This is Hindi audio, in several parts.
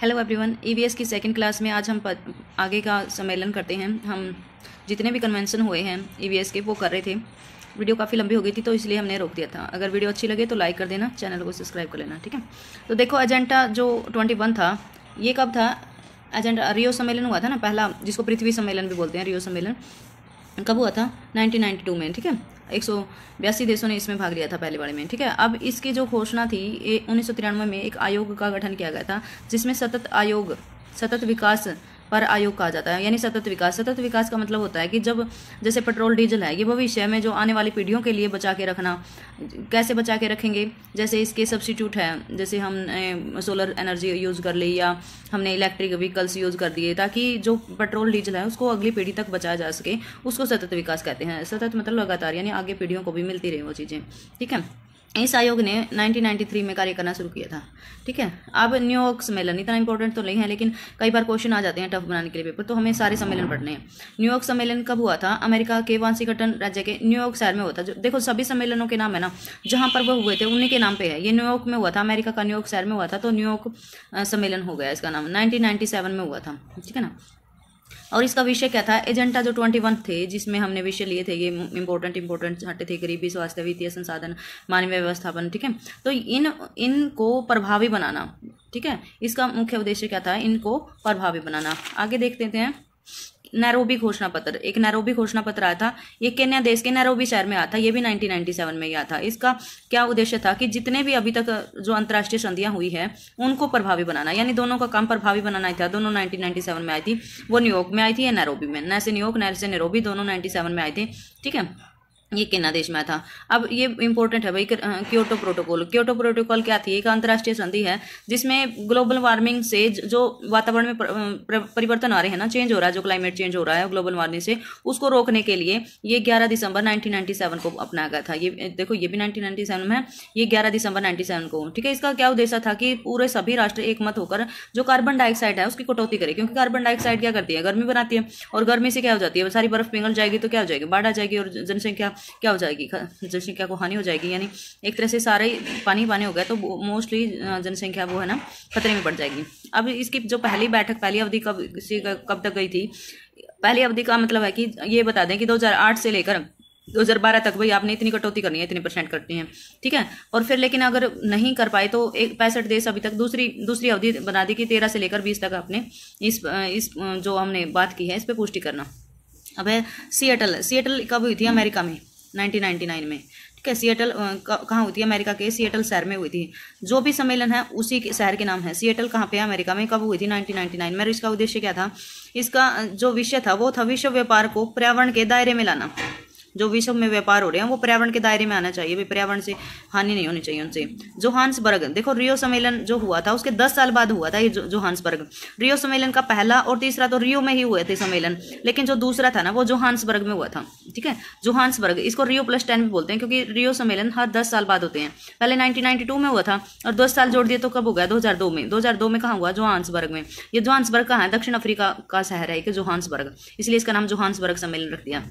हेलो एवरीवन ईवीएस की सेकंड क्लास में आज हम आगे का सम्मेलन करते हैं हम जितने भी कन्वेंशन हुए हैं ईवीएस e के वो कर रहे थे वीडियो काफ़ी लंबी हो गई थी तो इसलिए हमने रोक दिया था अगर वीडियो अच्छी लगे तो लाइक कर देना चैनल को सब्सक्राइब कर लेना ठीक है तो देखो एजेंडा जो ट्वेंटी वन था ये कब था एजेंडा रियो सम्मेलन हुआ था ना पहला जिसको पृथ्वी सम्मेलन भी बोलते हैं रियो सम्मेलन कब हुआ था 1992 में ठीक है एक देशों ने इसमें भाग लिया था पहली बार में ठीक है अब इसकी जो घोषणा थी उन्नीस में एक आयोग का गठन किया गया था जिसमें सतत आयोग सतत विकास पर आयोग कहा जाता है यानी सतत विकास सतत विकास का मतलब होता है कि जब जैसे पेट्रोल डीजल है ये भविष्य में जो आने वाली पीढ़ियों के लिए बचा के रखना कैसे बचा के रखेंगे जैसे इसके सब्सिट्यूट है जैसे हम सोलर एनर्जी यूज़ कर ली या हमने इलेक्ट्रिक व्हीकल्स यूज़ कर दिए ताकि जो पेट्रोल डीजल है उसको अगली पीढ़ी तक बचाया जा सके उसको सतत विकास कहते हैं सतत मतलब लगातार यानी आगे पीढ़ियों को भी मिलती रही वो चीज़ें ठीक है इस आयोग ने 1993 में कार्य करना शुरू किया था ठीक है अब न्यूयॉर्क सम्मेलन इतना इंपॉर्टेंट तो नहीं है लेकिन कई बार क्वेश्चन आ जाते हैं टफ बनाने के लिए पेपर तो हमें सारे सम्मेलन पढ़ने हैं न्यूयॉर्क सम्मेलन कब हुआ था अमेरिका के वांसीकटन राज्य के न्यूयॉर्क शहर में हुआ था जो देखो सभी सम्मेलनों के नाम है ना जहाँ पर वो हुए थे उन्हीं के नाम पर है ये न्यूयॉर्क में हुआ था अमेरिका का न्यूयॉर्क शहर में हुआ था तो न्यूयॉर्क सम्मेलन हो गया इसका नाम नाइनटीन में हुआ था ठीक है ना और इसका विषय क्या था एजेंडा जो ट्वेंटी वन थे जिसमें हमने विषय लिए थे ये इंपॉर्टेंट इंपॉर्टेंट हटे थे गरीबी स्वास्थ्य वित्तीय संसाधन मानवीय व्यवस्थापन ठीक है तो इन इनको प्रभावी बनाना ठीक है इसका मुख्य उद्देश्य क्या था इनको प्रभावी बनाना आगे देख लेते हैं नैरोबी घोषणा पत्र एक नैरोबी घोषणा पत्र आया था ये केन्या देश के नैरोबी शहर में आया था ये भी 1997 में ही आया था इसका क्या उद्देश्य था कि जितने भी अभी तक जो अंतर्राष्ट्रीय संधियां हुई है उनको प्रभावी बनाना यानी दोनों का काम प्रभावी बनाना ही था दोनों नाइनटीन में आई थी वो न्यूयॉर्क में आई थी या नैरोबी में नैसे से न्यूयॉर्क नैसे से नैरोबी दोनों 97 में आए थे ठीक है ये किन देश में था अब ये इंपॉर्टेंट है भाई क्योटो प्रोटोकॉल क्योटो प्रोटोकॉल क्या थी एक अंतर्राष्ट्रीय संधि है जिसमें ग्लोबल वार्मिंग से जो वातावरण में परिवर्तन आ रहे हैं ना चेंज हो रहा है जो क्लाइमेट चेंज हो रहा है ग्लोबल वार्मिंग से उसको रोकने के लिए ये 11 दिसंबर 1997 को अपनाया गया था ये देखो ये भी नाइनटीन में ये ग्यारह दिसंबर 97 को ठीक है इसका क्या उद्देश्य था कि पूरे सभी राष्ट्र एकमत होकर जो कार्बन डाइऑक्साइड है उसकी कटौती करे क्योंकि कार्बन डाइऑक्साइड क्या करती है गर्मी बनाती है और गर्मी से क्या हो जाती है सारी बर्फ पिघल जाएगी तो क्या हो जाएगी बाढ़ आ जाएगी और जनसंख्या क्या हो जाएगी जनसंख्या को हानि हो जाएगी यानी एक तरह से सारे ही पानी पानी हो गया तो मोस्टली जनसंख्या वो है ना खतरे में पड़ जाएगी अब इसकी जो पहली बैठक पहली अवधि कब कब तक गई थी पहली अवधि का मतलब है कि ये बता दें कि 2008 से लेकर 2012 तक भाई आपने इतनी कटौती करनी है इतने परसेंट करनी है ठीक है और फिर लेकिन अगर नहीं कर पाए तो एक पैंसठ देश अभी तक दूसरी दूसरी अवधि बना दी कि तेरह से लेकर बीस तक आपने इस इस जो हमने बात की है इस पर पुष्टि करना अब है सीएटल सीएटल कब हुई थी अमेरिका में 1999 में ठीक है सीएटल कहाँ हुई थी अमेरिका के सिएटल शहर में हुई थी जो भी सम्मेलन है उसी के शहर के नाम है सिएटल कहाँ पे है अमेरिका में कब हुई थी 1999 में और इसका उद्देश्य क्या था इसका जो विषय था वो था विश्व व्यापार को पर्यावरण के दायरे में लाना जो विश्व में व्यापार हो रहे हैं वो पर्यावरण के दायरे में आना चाहिए पर्यावरण से हानि नहीं होनी चाहिए उनसे हांसबर्ग देखो रियो सम्मेलन जो हुआ था उसके दस साल बाद हुआ था ये हांसबर्ग रियो सम्मेलन का पहला और तीसरा तो रियो में ही हुए थे सम्मेलन लेकिन जो दूसरा था ना वो जोहान्सबर्ग में हुआ था ठीक है जोहान्सबर्ग इसको रियो प्लस टेन भी बोलते हैं क्योंकि रियो सम्मेलन हर दस साल बाद होते हैं पहले नाइनटीन में हुआ था और दस साल जोड़ दिए तो कब हो गया दो में दो में कहाँ हुआ जो में ये जो कहाँ है दक्षिण अफ्रीका का शहर है कि जोहान्सबर्ग इसलिए इसका नाम जो सम्मेलन रख दिया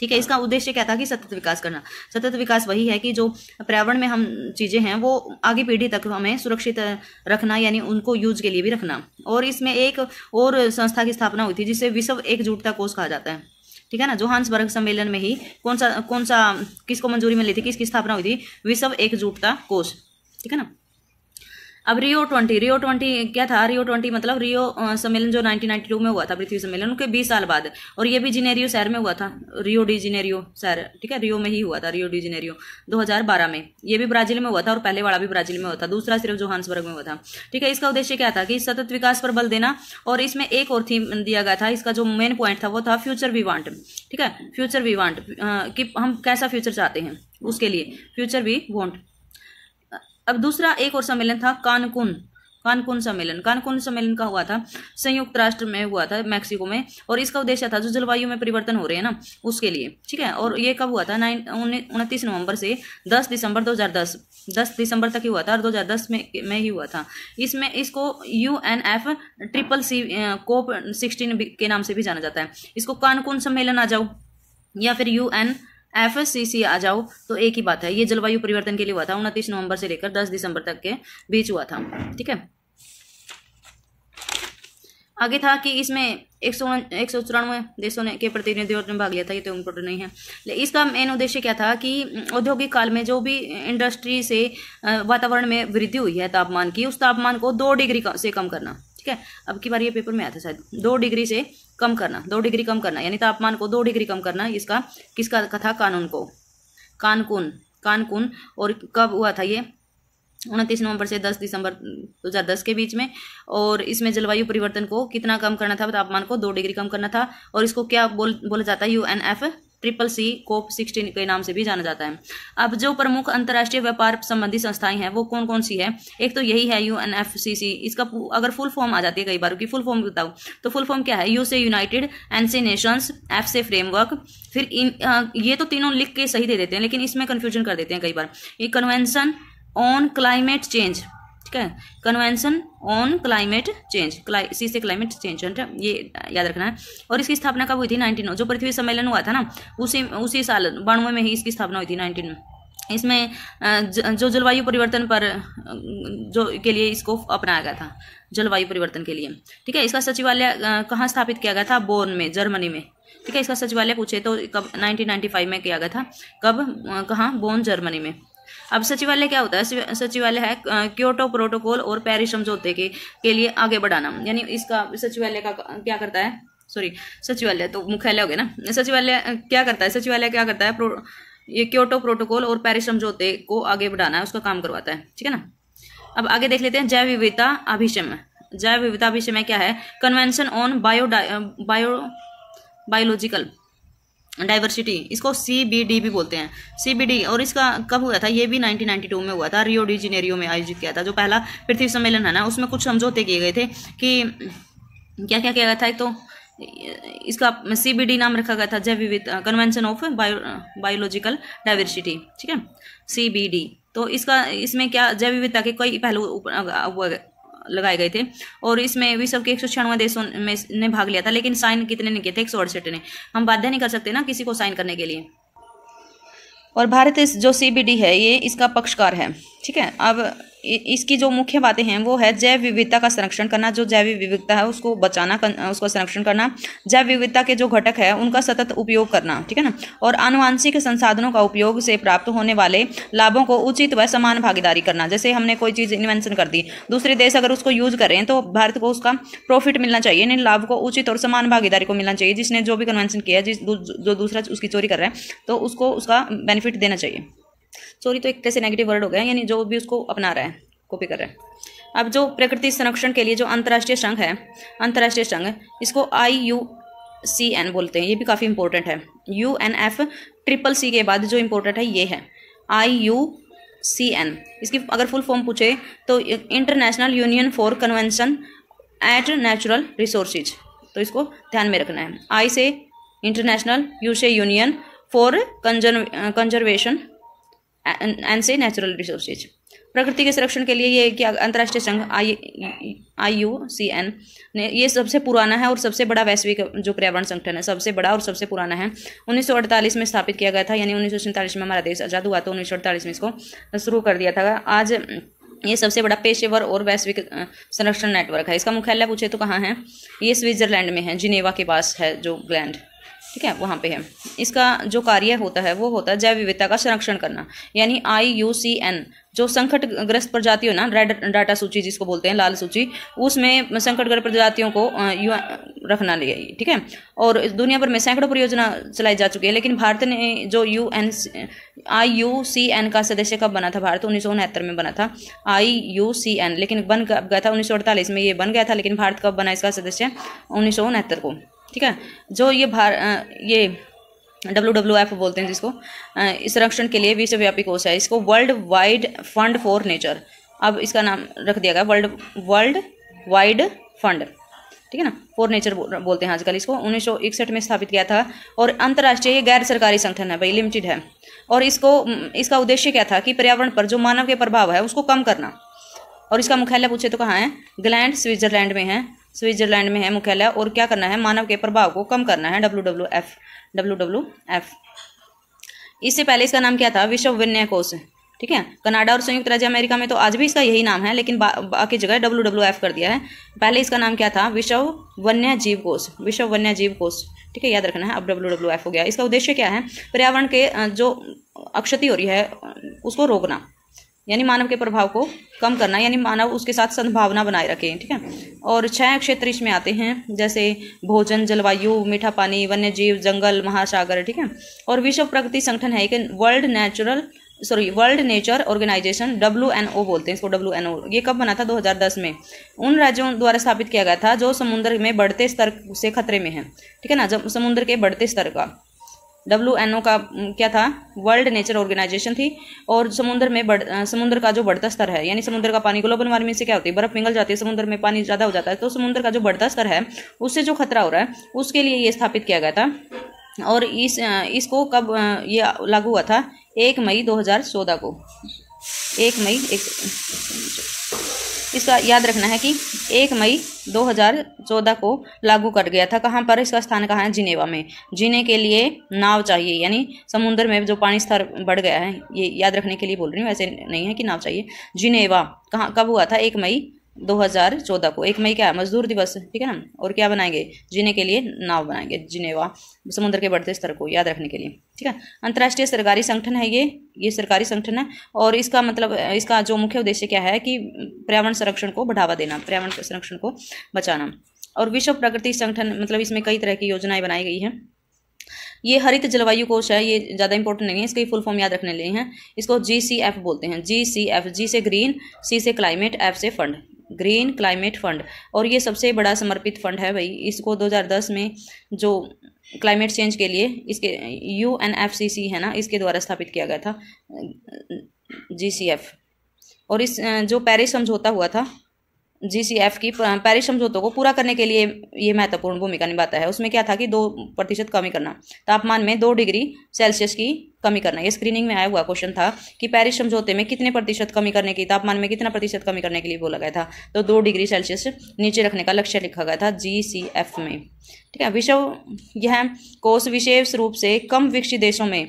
ठीक है इसका उद्देश्य क्या था कि सतत विकास करना सतत विकास वही है कि जो पर्यावरण में हम चीज़ें हैं वो आगे पीढ़ी तक हमें सुरक्षित रखना यानी उनको यूज के लिए भी रखना और इसमें एक और संस्था की स्थापना हुई थी जिसे विश्व एकजुटता कोष कहा जाता है ठीक है ना वर्ग सम्मेलन में ही कौन सा कौन सा किसको मंजूरी मिली थी किसकी स्थापना हुई थी विश्व एकजुटता कोष ठीक है ना अब रियो ट्वेंटी रियो ट्वेंटी क्या था रियो ट्वेंटी मतलब रियो सम्मेलन जो 1992 में हुआ था पृथ्वी सम्मेलन उनके 20 साल बाद और ये भी जिनेरियो शहर में हुआ था रियो डी जिनेरियो शहर ठीक है रियो में ही हुआ था रियो डी जिनेरियो 2012 में ये भी ब्राजील में हुआ था और पहले वाला भी ब्राजील में हुआ था दूसरा सिर्फ जोहान्सबर्ग में हुआ था ठीक है इसका उद्देश्य क्या था कि सतत विकास पर बल देना और इसमें एक और थीम दिया गया था इसका जो मेन पॉइंट था वो था फ्यूचर वी वांट ठीक है फ्यूचर वी वांट कि हम कैसा फ्यूचर चाहते हैं उसके लिए फ्यूचर वी वांट अब दूसरा एक और सम्मेलन था कानकुन कानकुन सम्मेलन कानकुन सम्मेलन का हुआ था संयुक्त राष्ट्र में हुआ था मैक्सिको में और इसका उद्देश्य था जो जलवायु में परिवर्तन हो रहे हैं ना उसके लिए ठीक है और ये कब हुआ था नाइन उनतीस नवंबर से 10 दिसंबर 2010 10 दिसंबर तक ही हुआ था और 2010 में में ही हुआ था इसमें इसको U N F triple C COP sixteen के नाम से भी जाना जाता है इसको कानकुन सम्मेलन आ जाओ या फिर यू एन एफ आ जाओ तो एक ही बात है ये जलवायु परिवर्तन के लिए हुआ था उनतीस नवंबर से लेकर दस दिसंबर तक के बीच हुआ था ठीक है आगे था कि इसमें एक सौ एक सौ चौरानवे देशों ने के प्रतिनिधियों ने भाग लिया था ये तो इम्पोर्टेंट नहीं है इसका मेन उद्देश्य क्या था कि औद्योगिक काल में जो भी इंडस्ट्री से वातावरण में वृद्धि हुई है तापमान की उस तापमान को दो डिग्री से कम करना ठीक है अब की बार ये पेपर में आया था शायद दो डिग्री से कम करना दो डिग्री कम करना यानी तापमान को दो डिग्री कम करना इसका किसका कथा कानून को कानकुन कानकुन और कब हुआ था ये उनतीस नवंबर से 10 दिसंबर 2010 के बीच में और इसमें जलवायु परिवर्तन को कितना कम करना था तापमान को दो डिग्री कम करना था और इसको क्या बोल बोला जाता है U N F triple C COP sixteen के नाम से भी जाना जाता है अब जो प्रमुख अंतर्राष्ट्रीय व्यापार संबंधी संस्थाएं हैं वो कौन कौन सी है एक तो यही है U N F C C इसका अगर फुल फॉर्म आ जाती है कई बार की फुल फॉर्म बताऊँ तो फुल फॉर्म क्या है यू से यूनाइटेड एन से नेशंस एफ से फ्रेमवर्क फिर इन ये तो तीनों लिख के सही दे देते हैं लेकिन इसमें कन्फ्यूजन कर देते हैं कई बार ये कन्वेंशन ऑन क्लाइमेट चेंज ठीक है convention on climate change C से क्लाइमेट चेंज ये याद रखना है और इसकी स्थापना कब हुई थी नाइनटीन जो पृथ्वी सम्मेलन हुआ था ना उसी उसी साल बानवे में ही इसकी स्थापना हुई थी नाइनटीन इसमें जो जलवायु परिवर्तन पर जो के लिए इसको अपनाया गया था जलवायु परिवर्तन के लिए ठीक है इसका सचिवालय कहाँ स्थापित किया गया था बोर्न में जर्मनी में ठीक है इसका सचिवालय पूछे तो कब 1995 में किया गया था कब कहाँ बोन जर्मनी में अब सचिवालय क्या होता है सचिवालय है क्योटो प्रोटोकॉल और पेरिस समझौते के, के लिए आगे बढ़ाना यानी इसका सचिवालय का क्या करता है सॉरी सचिवालय तो मुख्यालय हो गया ना सचिवालय क्या करता है सचिवालय क्या करता है प्रो, ये क्योटो प्रोटोकॉल और पेरिस समझौते को आगे बढ़ाना है उसका काम करवाता है ठीक है ना अब आगे देख लेते हैं जैव विविधता अभिषम जैव विविधता अभिषम क्या है convention on bio bio biological diversity इसको सी बी डी भी बोलते हैं सी बी डी और इसका कब हुआ था ये भी 1992 में हुआ था रियो डी जिनेरियो में आयोजित किया था जो पहला पृथ्वी सम्मेलन है ना उसमें कुछ समझौते किए गए थे कि क्या क्या किया गया था एक तो इसका सी बी डी नाम रखा गया था जैव विविधता convention of bio biological diversity ठीक है सी बी डी तो इसका इसमें क्या जैव विविधता के कई पहलू लगाए गए थे और इसमें विश्व के एक देशों में ने भाग लिया था लेकिन साइन कितने ने किए थे एक ने हम बाध्य नहीं कर सकते ना किसी को साइन करने के लिए और भारत जो सीबीडी है ये इसका पक्षकार है ठीक है अब इसकी जो मुख्य बातें हैं वो है जैव विविधता का संरक्षण करना जो जैव विविधता है उसको बचाना कर, उसका संरक्षण करना जैव विविधता के जो घटक है उनका सतत उपयोग करना ठीक है ना और आनुवांशिक संसाधनों का उपयोग से प्राप्त होने वाले लाभों को उचित व समान भागीदारी करना जैसे हमने कोई चीज़ इन्वेंशन कर दी दूसरे देश अगर उसको यूज करें तो भारत को उसका प्रॉफिट मिलना चाहिए यानी लाभ को उचित और समान भागीदारी को मिलना चाहिए जिसने जो भी कन्वेंशन किया जिस जो दूसरा उसकी चोरी कर रहा है तो उसको उसका बेनिफिट देना चाहिए सॉरी तो एक तरह से नेगेटिव वर्ड हो गया यानी जो भी उसको अपना रहा है कॉपी कर रहा है अब जो प्रकृति संरक्षण के लिए जो अंतर्राष्ट्रीय संघ है अंतर्राष्ट्रीय संघ इसको आई यू सी एन बोलते हैं ये भी काफ़ी इंपॉर्टेंट है U N F triple C के बाद जो इंपॉर्टेंट है ये है आई यू सी एन इसकी अगर फुल फॉर्म पूछे तो international union for convention at natural resources तो इसको ध्यान में रखना है आई से इंटरनेशनल यू से यूनियन फॉर कंजर्वेशन एंड से नेचुरल रिसोर्सेज प्रकृति के संरक्षण के लिए ये कि अंतर्राष्ट्रीय संघ आई आई यू सी एन ने ये सबसे पुराना है और सबसे बड़ा वैश्विक जो पर्यावरण संगठन है सबसे बड़ा और सबसे पुराना है 1948 में स्थापित किया गया था यानी उन्नीस में हमारा देश आज़ाद हुआ तो उन्नीस में इसको शुरू कर दिया था आज ये सबसे बड़ा पेशेवर और वैश्विक संरक्षण नेटवर्क है इसका मुख्यालय पूछे तो कहाँ है ये स्विट्जरलैंड में है जिनेवा के पास है जो ग्लैंड ठीक है वहाँ पे है इसका जो कार्य होता है वो होता है जैव विविधता का संरक्षण करना यानी आई यू सी एन जो संकटग्रस्त प्रजातियों ना रेड डाटा सूची जिसको बोलते हैं लाल सूची उसमें संकटग्रस्त प्रजातियों को यू रखना लिया ठीक है और दुनिया भर में सैकड़ों परियोजना चलाई जा चुकी है लेकिन भारत ने जो U N I U C N का सदस्य कब बना था भारत उन्नीस में बना था आई यू सी एन लेकिन बन गया था उन्नीस में ये बन गया था लेकिन भारत कब बना इसका सदस्य उन्नीस को ठीक है जो ये भार ये डब्ल्यू डब्ल्यू एफ बोलते हैं जिसको इस संरक्षण के लिए विश्वव्यापी कोष है इसको world wide fund for nature अब इसका नाम रख दिया गया वर्ल्ड वर्ल्ड वाइड फंड ठीक है ना फॉर नेचर बोलते हैं आजकल इसको उन्नीस में स्थापित किया था और अंतर्राष्ट्रीय गैर सरकारी संगठन है भाई लिमिटेड है और इसको इसका उद्देश्य क्या था कि पर्यावरण पर जो मानव के प्रभाव है उसको कम करना और इसका मुख्यालय पूछे तो कहाँ है ग्लैंड स्विट्जरलैंड में है स्विट्जरलैंड में है मुख्यालय और क्या करना है मानव के प्रभाव को कम करना है W W F W W F इससे पहले इसका नाम क्या था विश्व विनय कोष ठीक है कनाडा और संयुक्त राज्य अमेरिका में तो आज भी इसका यही नाम है लेकिन बाकी जगह डब्ल्यू डब्ल्यू एफ कर दिया है पहले इसका नाम क्या था विश्व वन्य जीव कोष विश्व वन्य जीव कोष ठीक है याद रखना है अब डब्ल्यू डब्ल्यू एफ हो गया इसका उद्देश्य क्या है पर्यावरण के जो अक्षति हो रही है उसको रोकना यानी मानव के प्रभाव को कम करना यानी मानव उसके साथ संभावना बनाए रखें ठीक है और छह क्षेत्र इसमें आते हैं जैसे भोजन जलवायु मीठा पानी वन्य जीव जंगल महासागर ठीक है और विश्व प्रगति संगठन है कि world natural sorry world nature organisation W N O बोलते हैं इसको डब्ल्यू एन ओ ये कब बना था 2010 में उन राज्यों द्वारा स्थापित किया गया था जो समुद्र में बढ़ते स्तर से खतरे में है ठीक है ना जब समुद्र के बढ़ते स्तर का डब्ल्यू एन ओ का क्या था वर्ल्ड नेचर ऑर्गेनाइजेशन थी और समुद्र में बढ़ समुद्र का जो बढ़ता स्तर है यानी समुद्र का पानी ग्लोबल वार्मिंग से क्या होती है बर्फ पिघल जाती है समुद्र में पानी ज़्यादा हो जाता है तो समुद्र का जो बढ़ता स्तर है उससे जो खतरा हो रहा है उसके लिए ये स्थापित किया गया था और इस इसको कब ये लागू हुआ था एक मई 2014 को एक मई एक इसका याद रखना है कि एक मई 2014 को लागू कर गया था कहाँ पर इसका स्थान कहाँ है जिनेवा में जीने के लिए नाव चाहिए यानी समुद्र में जो पानी स्तर बढ़ गया है ये याद रखने के लिए बोल रही हूँ वैसे नहीं है कि नाव चाहिए जिनेवा कहाँ कब हुआ था एक मई 2014 को एक मई क्या है मजदूर दिवस ठीक है ना और क्या बनाएंगे जीने के लिए नाव बनाएंगे जिनेवा समुद्र के बढ़ते स्तर को याद रखने के लिए ठीक है अंतर्राष्ट्रीय सरकारी संगठन है ये ये सरकारी संगठन है और इसका मतलब इसका जो मुख्य उद्देश्य क्या है कि पर्यावरण संरक्षण को बढ़ावा देना पर्यावरण संरक्षण को बचाना और विश्व प्रकृति संगठन मतलब इसमें कई तरह की योजनाएं बनाई गई हैं ये हरित जलवायु कोष है ये ज़्यादा इंपॉर्टेंट नहीं है इसके फुल फॉर्म याद रखने लिए हैं इसको जी सी एफ बोलते हैं जी सी एफ जी से ग्रीन सी से क्लाइमेट एफ से फंड ग्रीन क्लाइमेट फंड और ये सबसे बड़ा समर्पित फंड है भाई इसको 2010 में जो क्लाइमेट चेंज के लिए इसके यू है ना इसके द्वारा स्थापित किया गया था जी और इस जो पेरिस समझौता हुआ था जीसीएफ की पेरिस समझौतों को पूरा करने के लिए ये महत्वपूर्ण भूमिका निभाता है उसमें क्या था कि दो प्रतिशत कमी करना तापमान में दो डिग्री सेल्सियस की कमी करना ये स्क्रीनिंग में आया हुआ क्वेश्चन था कि पेरिस समझौते में कितने प्रतिशत कमी करने की तापमान में कितना प्रतिशत कमी करने के लिए बोला गया था तो दो डिग्री सेल्सियस नीचे रखने का लक्ष्य लिखा गया था जी में ठीक है विश्व यह कोष विशेष रूप से कम विकसित देशों में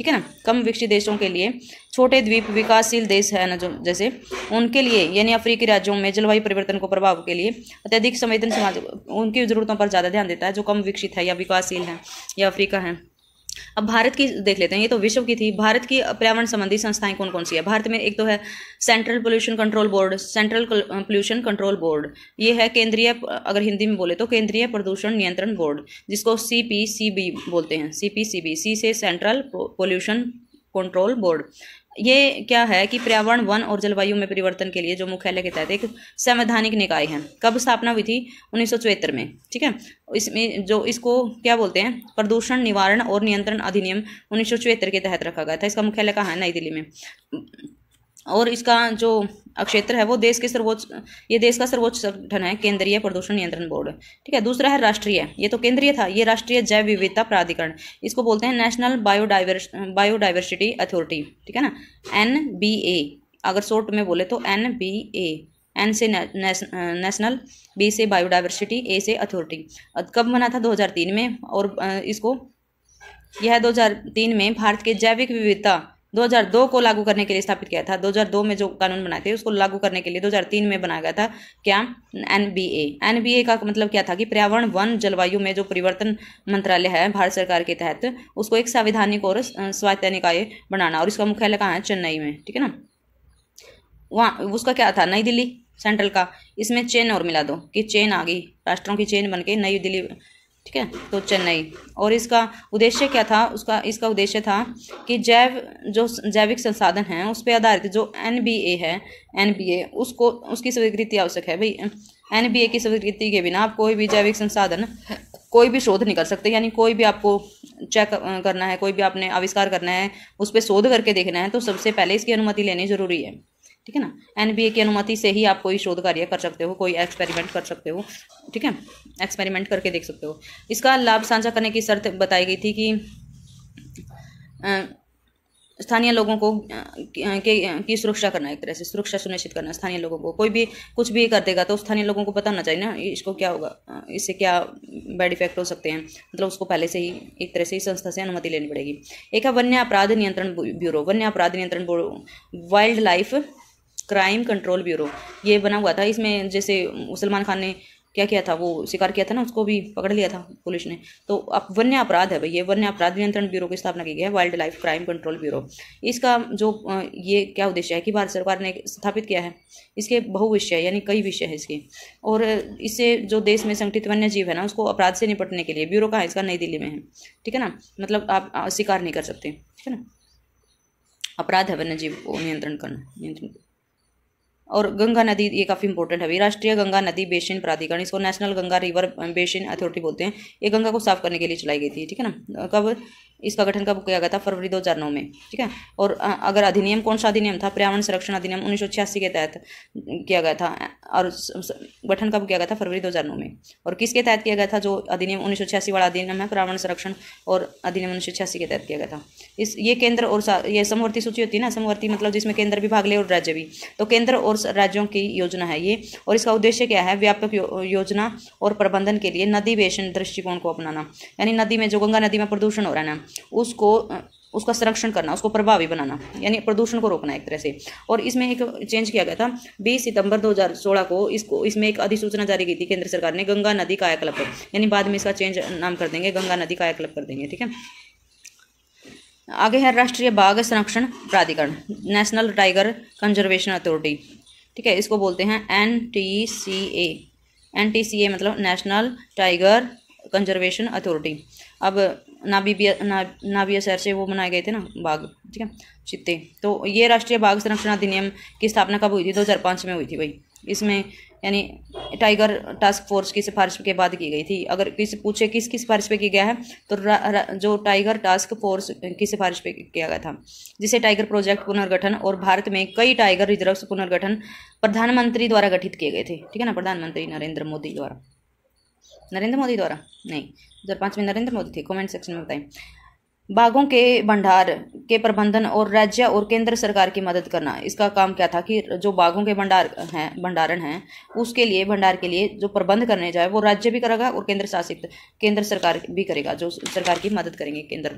ठीक है ना कम विकसित देशों के लिए छोटे द्वीप विकासशील देश है ना जो जैसे उनके लिए यानी अफ्रीकी राज्यों में जलवायु परिवर्तन को प्रभाव के लिए अत्यधिक संवेदन समाज उनकी जरूरतों पर ज़्यादा ध्यान देता है जो कम विकसित है या विकासशील है या अफ्रीका है अब भारत की देख लेते हैं ये तो विश्व की थी भारत की पर्यावरण संबंधी संस्थाएं कौन कौन सी है भारत में एक तो है central pollution control board central pollution control board ये है केंद्रीय अगर हिंदी में बोले तो केंद्रीय प्रदूषण नियंत्रण बोर्ड जिसको सी बोलते हैं सी से सेंट्रल पोल्यूशन कंट्रोल बोर्ड ये क्या है कि पर्यावरण वन और जलवायु में परिवर्तन के लिए जो मुख्यालय के तहत एक संवैधानिक निकाय है कब स्थापना हुई थी उन्नीस में ठीक है इसमें जो इसको क्या बोलते हैं प्रदूषण निवारण और नियंत्रण अधिनियम उन्नीस के तहत रखा गया था इसका मुख्यालय कहाँ है नई दिल्ली में और इसका जो क्षेत्र है वो देश के सर्वोच्च ये देश का सर्वोच्च संगठन है केंद्रीय प्रदूषण नियंत्रण बोर्ड ठीक है दूसरा है राष्ट्रीय ये तो केंद्रीय था ये राष्ट्रीय जैव विविधता प्राधिकरण इसको बोलते हैं नेशनल बायोडाइवर्स बायोडाइवर्सिटी अथॉरिटी ठीक है ना एन बी ए अगर शोर्ट में बोले तो एन बी ए एन से नेशनल बी से बायोडाइवर्सिटी ए से अथॉरिटी कब बना था दो में और इसको यह दो में भारत के जैविक विविधता 2002 को लागू करने के लिए स्थापित किया था 2002 में जो कानून बनाए थे उसको लागू करने के लिए 2003 में बनाया गया था क्या बी ए का मतलब क्या था कि पर्यावरण वन जलवायु में जो परिवर्तन मंत्रालय है भारत सरकार के तहत उसको एक संवैधानिक और स्वायत्त निकाय बनाना और इसका मुख्यालय कहाँ है चेन्नई में ठीक है ना वहाँ उसका क्या था नई दिल्ली सेंट्रल का इसमें चेन और मिला दो कि चेन आ गई राष्ट्रों की चेन बन के नई दिल्ली ठीक है तो चेन्नई और इसका उद्देश्य क्या था उसका इसका उद्देश्य था कि जैव जो जैविक संसाधन है उस पर आधारित जो एन है एन उसको उसकी स्वीकृति आवश्यक है भाई एन की स्वीकृति के बिना आप कोई भी जैविक संसाधन कोई भी शोध नहीं कर सकते यानी कोई भी आपको चेक करना है कोई भी आपने आविष्कार करना है उस पर शोध करके देखना है तो सबसे पहले इसकी अनुमति लेनी जरूरी है ठीक है ना एनबीए की अनुमति से ही आप कोई शोध कार्य कर सकते हो कोई एक्सपेरिमेंट कर सकते हो ठीक है एक्सपेरिमेंट करके देख सकते हो इसका लाभ साझा करने की शर्त बताई गई थी कि स्थानीय लोगों को के की सुरक्षा करना एक तरह से सुरक्षा सुनिश्चित करना स्थानीय लोगों को कोई भी कुछ भी कर देगा तो स्थानीय लोगों को पता होना चाहिए ना इसको क्या होगा इससे क्या बैड इफेक्ट हो सकते हैं मतलब उसको पहले से ही एक तरह से ही संस्था से अनुमति लेनी पड़ेगी एक है वन्य अपराध नियंत्रण ब्यूरो वन्य अपराध नियंत्रण bureau wild life crime control bureau ये बना हुआ था इसमें जैसे मुसलमान खान ने क्या किया था वो शिकार किया था ना उसको भी पकड़ लिया था पुलिस ने तो अब वन्य अपराध है भैया वन्य अपराध नियंत्रण ब्यूरो की स्थापना की गई है wild life crime control bureau इसका जो ये क्या उद्देश्य है कि भारत सरकार ने स्थापित किया है इसके बहु है यानी कई विषय है इसके और इससे जो देश में संगठित वन्य जीव है ना उसको अपराध से निपटने के लिए ब्यूरो कहाँ इसका नई दिल्ली में है ठीक है ना मतलब आप शिकार नहीं कर सकते ठीक है ना अपराध है वन्य जीव को नियंत्रण करना नियंत्रण और गंगा नदी ये काफ़ी इंपॉर्टेंट है राष्ट्रीय गंगा नदी बेसिन प्राधिकरण इसको national Ganga river basin authority बोलते हैं ये गंगा को साफ करने के लिए चलाई गई थी ठीक है ना कब इसका गठन कब किया गया था फरवरी 2009 में ठीक है और अगर अधिनियम कौन सा अधिनियम था पर्यावरण संरक्षण अधिनियम उन्नीस के तहत किया गया था और गठन कब किया गया था फरवरी 2009 में और किसके तहत किया गया था जो अधिनियम उन्नीस वाला अधिनियम है पर्यावरण संरक्षण और अधिनियम उन्नीस के तहत किया गया था इस ये केंद्र और ये समवर्ती सूची होती है ना समवर्ती मतलब जिसमें केंद्र भी भाग ले और राज्य भी तो केंद्र और राज्यों की योजना है ये और इसका उद्देश्य क्या है व्यापक योजना और प्रबंधन के लिए नदी वेशन दृष्टिकोण को अपनाना यानी नदी में जो गंगा नदी में प्रदूषण हो रहा है ना उसको उसका संरक्षण करना उसको प्रभावी बनाना यानी प्रदूषण को रोकना एक तरह से और इसमें एक चेंज किया गया था 20 सितंबर 2016 को इसको इसमें एक अधिसूचना जारी की थी केंद्र सरकार ने गंगा नदी कायाकल्प यानी बाद में इसका चेंज नाम कर देंगे गंगा नदी कायाकल्प कर देंगे ठीक है आगे है राष्ट्रीय बाघ संरक्षण प्राधिकरण नेशनल टाइगर कंजर्वेशन अथॉरिटी ठीक है इसको बोलते हैं N T C A N T C A मतलब नेशनल टाइगर कंजर्वेशन अथॉरिटी अब नाबीबिया ना, नाबिया शहर से वो बनाए गए थे ना बाघ ठीक है चित्ते तो ये राष्ट्रीय बाघ संरक्षण अधिनियम की स्थापना कब हुई थी पाँच में हुई थी भाई इसमें यानी टाइगर टास्क फोर्स की सिफारिश के बाद की गई थी अगर किसी पूछे किस किस सिफारिश पे किया गया है तो र, र, जो टाइगर टास्क फोर्स की सिफारिश पे किया गया था जिसे टाइगर प्रोजेक्ट पुनर्गठन और भारत में कई टाइगर रिजर्व पुनर्गठन प्रधानमंत्री द्वारा गठित किए गए थे ठीक है ना प्रधानमंत्री नरेंद्र मोदी द्वारा नरेंद्र मोदी द्वारा नहीं दो हज़ार पाँच में नरेंद्र मोदी थे कमेंट सेक्शन में बताएं बाघों के भंडार के प्रबंधन और राज्य और केंद्र सरकार की मदद करना इसका काम क्या था कि जो बाघों के भंडार हैं भंडारण हैं उसके लिए भंडार के लिए जो प्रबंध करने जाए वो राज्य भी करेगा और केंद्र शासित केंद्र सरकार भी करेगा जो सरकार की मदद करेंगे केंद्र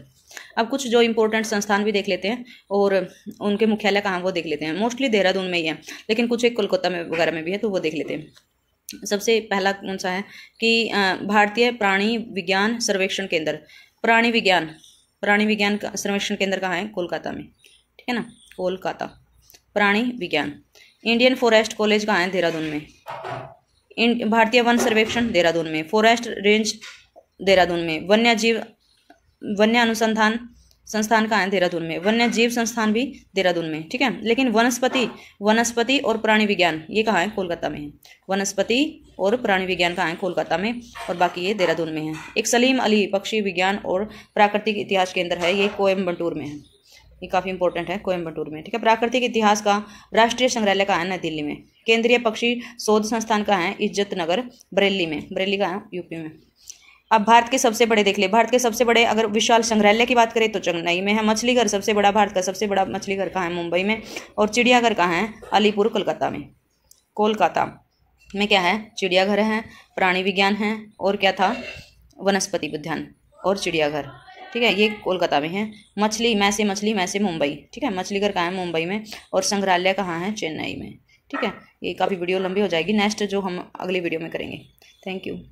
अब कुछ जो इम्पोर्टेंट संस्थान भी देख लेते हैं और उनके मुख्यालय कहाँ वो देख लेते हैं मोस्टली देहरादून में ही है लेकिन कुछ एक कोलकाता में वगैरह में भी है तो वो देख लेते हैं सबसे पहला कौन सा है कि भारतीय प्राणी विज्ञान सर्वेक्षण केंद्र प्राणी विज्ञान प्राणी विज्ञान का सर्वेक्षण केंद्र कहाँ है कोलकाता में ठीक है ना कोलकाता प्राणी विज्ञान इंडियन फॉरेस्ट कॉलेज कहाँ है देहरादून में भारतीय वन सर्वेक्षण देहरादून में फॉरेस्ट रेंज देहरादून में वन्य जीव वन्य अनुसंधान संस्थान कहाँ है देहरादून में वन्य जीव संस्थान भी देहरादून में ठीक है लेकिन वनस्पति वनस्पति और प्राणी विज्ञान ये कहाँ है कोलकाता में है वनस्पति और प्राणी विज्ञान कहाँ है कोलकाता में और बाकी ये देहरादून में है एक सलीम अली पक्षी विज्ञान और प्राकृतिक इतिहास केंद्र है ये कोयम्बंटूर में है ये काफ़ी इंपॉर्टेंट है कोयम्बंटूर में ठीक है प्राकृतिक इतिहास का राष्ट्रीय संग्रहालय कहाँ है नई दिल्ली में केंद्रीय पक्षी शोध संस्थान कहाँ है इज्जत नगर बरेली में बरेली कहाँ है यूपी में अब भारत के सबसे बड़े देख ले भारत के सबसे बड़े अगर विशाल संग्रहालय की बात करें तो चेन्नई में है मछलीघर सबसे बड़ा भारत का सबसे बड़ा मछलीघर कहाँ है मुंबई में और चिड़ियाघर कहाँ है अलीपुर कोलकाता में कोलकाता में क्या है चिड़ियाघर है प्राणी विज्ञान है और क्या था वनस्पति उद्यान और चिड़ियाघर ठीक है ये कोलकाता में है मछली मैं से मछली मैं से मुंबई ठीक है मछलीघर कहाँ है मुंबई में और संग्रहालय कहाँ है चेन्नई में ठीक है ये काफ़ी वीडियो लंबी हो जाएगी नेक्स्ट जो हम अगली वीडियो में करेंगे थैंक यू